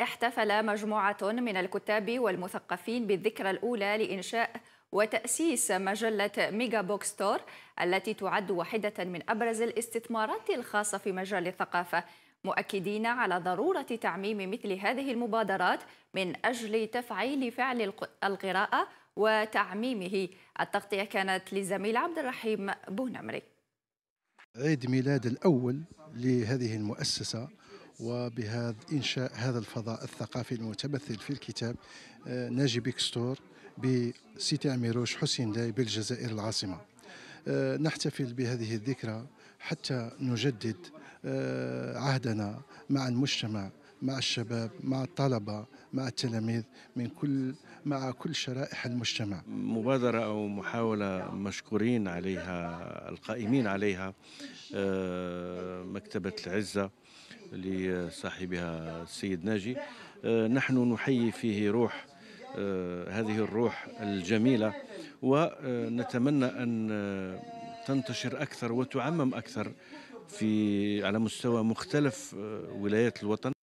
احتفل مجموعة من الكتاب والمثقفين بالذكرى الأولى لإنشاء وتأسيس مجلة ميجا بوك ستور التي تعد واحدة من أبرز الاستثمارات الخاصة في مجال الثقافة مؤكدين على ضرورة تعميم مثل هذه المبادرات من أجل تفعيل فعل القراءة وتعميمه التغطية كانت للزميل عبد الرحيم بونمري عيد ميلاد الأول لهذه المؤسسة وبهذا إنشاء هذا الفضاء الثقافي المتمثل في الكتاب آه، ناجي بيكستور بسيتي اميروش حسين داي بالجزائر العاصمة آه، نحتفل بهذه الذكرى حتى نجدد آه، عهدنا مع المجتمع مع الشباب مع الطلبة مع التلاميذ من كل مع كل شرائح المجتمع مبادرة أو محاولة مشكورين عليها القائمين عليها مكتبة العزة لصاحبها السيد ناجي آه، نحن نحيي فيه روح آه، هذه الروح الجميلة ونتمنى أن آه، تنتشر أكثر وتعمم أكثر في على مستوى مختلف ولايات الوطن